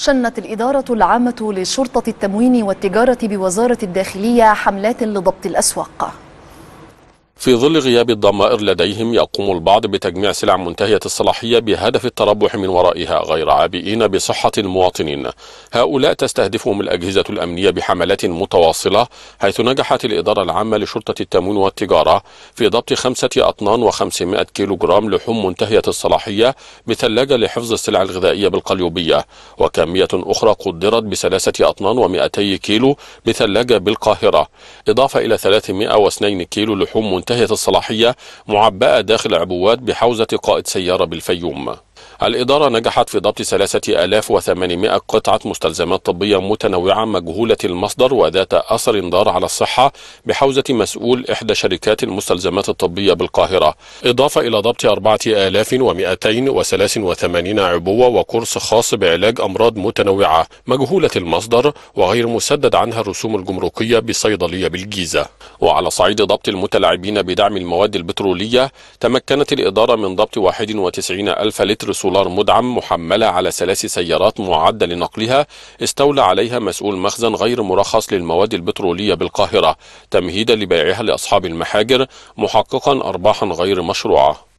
شنت الإدارة العامة لشرطة التموين والتجارة بوزارة الداخلية حملات لضبط الأسواق في ظل غياب الضمائر لديهم يقوم البعض بتجميع سلع منتهية الصلاحية بهدف التربح من ورائها غير عابئين بصحة المواطنين هؤلاء تستهدفهم الأجهزة الأمنية بحملات متواصلة حيث نجحت الإدارة العامة لشرطة التموين والتجارة في ضبط خمسة أطنان وخمسمائة كيلو جرام لحوم منتهية الصلاحية بثلاجة لحفظ السلع الغذائية بالقليوبية وكمية أخرى قدرت بثلاثة أطنان ومائتي كيلو بثلاجة بالقاهرة إضافة إلى 302 كيلو لحوم منتهية منتهية الصلاحية معبأة داخل عبوات بحوزة قائد سيارة بالفيوم الإدارة نجحت في ضبط 3800 قطعة مستلزمات طبية متنوعة مجهولة المصدر وذات أثر ضار على الصحة بحوزة مسؤول إحدى شركات المستلزمات الطبية بالقاهرة إضافة إلى ضبط 4283 عبوة وقرص خاص بعلاج أمراض متنوعة مجهولة المصدر وغير مسدد عنها الرسوم الجمركية بصيدلية بالجيزة وعلى صعيد ضبط المتلاعبين بدعم المواد البترولية تمكنت الإدارة من ضبط 91 ألف لتر سولار مدعم محملة على ثلاث سيارات معدة لنقلها استولى عليها مسؤول مخزن غير مرخص للمواد البترولية بالقاهرة تمهيدا لبيعها لأصحاب المحاجر محققا أرباحا غير مشروعة